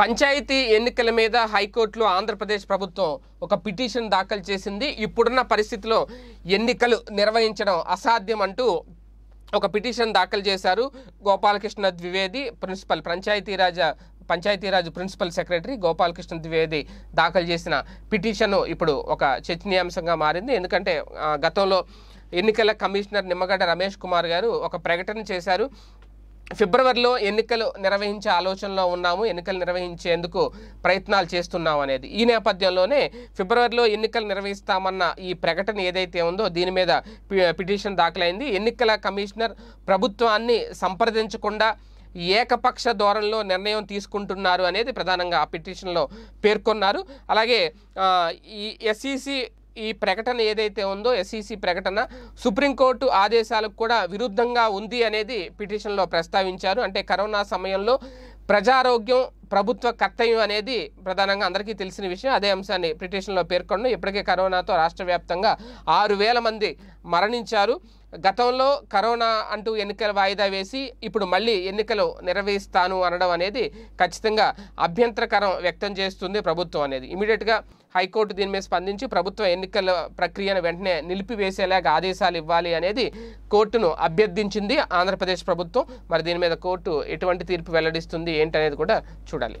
పంచాయతీ ఎన్నికల మీద హైకోర్టులో ఆంధ్రప్రదేశ్ ప్రభుత్వం ఒక పిటిషన్ దాఖలు చేసింది ఇప్పుడున్న పరిస్థితిలో ఎన్నికలు నిర్వహించడం అసాధ్యం అంటూ ఒక పిటిషన్ దాఖలు చేశారు Gopalakrishna Dwivedi principal Panchayati Raj Panchayati Raj principal secretary Gopalakrishna Dwivedi దాఖలు చేసిన పిటిషన్ ఇప్పుడు ఒక చర్చనీయాంశంగా మారింది ఎందుకంటే గతంలో ఎన్నికల కమిషనర్ నిమ్మగడ్డ రమేష్ కుమార్ గారు ఒక ప్రకటన చేశారు ఫిబ్రవరిలో ఎన్నికలు నిర్వహించే ఆలోచనలో ఉన్నాము ఎన్నికలు నిర్వహించేందుకు ప్రయత్నాలు చేస్తున్నాం అనేది ఈ నేపథ్యంలోనే ఫిబ్రవరిలో ఎన్నికలు నిర్వహిస్తామన్న ఈ ప్రకటన ఏదైతే ఉందో దీని మీద పిటిషన్ దాఖలైంది ఎన్నికల కమిషనర్ ప్రభుత్వాన్ని సంప్రదించకుండా ఏకపక్ష ధోరణిలో నిర్ణయం తీసుకుంటున్నారు అనేది ప్రధానంగా ఆ పిటిషన్లో పేర్కొన్నారు అలాగే ఈ ఎస్ఈసి ఈ ప్రకటన ఏదైతే ఉందో ఎస్ఈసి e ప్రకటన సుప్రీంకోర్టు ఆదేశాలకు కూడా విరుద్ధంగా ఉంది అనేది పిటిషన్లో ప్రస్తావించారు అంటే కరోనా సమయంలో ప్రజారోగ్యం ప్రభుత్వ కర్తవ్యం అనేది ప్రధానంగా అందరికీ తెలిసిన విషయం అదే అంశాన్ని పిటిషన్లో పేర్కొనడం ఇప్పటికే కరోనాతో రాష్ట్ర వ్యాప్తంగా ఆరు వేల మంది మరణించారు గతంలో కరోనా అంటూ ఎన్నికల వాయిదా వేసి ఇప్పుడు మళ్ళీ ఎన్నికలు నిర్వహిస్తాను అనడం అనేది ఖచ్చితంగా అభ్యంతరకరం వ్యక్తం చేస్తుంది ప్రభుత్వం అనేది ఇమీడియట్గా హైకోర్టు దీని మీద స్పందించి ప్రభుత్వ ఎన్నికల ప్రక్రియను వెంటనే నిలిపివేసేలాగా ఆదేశాలు ఇవ్వాలి అనేది కోర్టును అభ్యర్థించింది ఆంధ్రప్రదేశ్ ప్రభుత్వం మరి దీని మీద కోర్టు ఎటువంటి తీర్పు వెల్లడిస్తుంది ఏంటనేది కూడా చూడాలి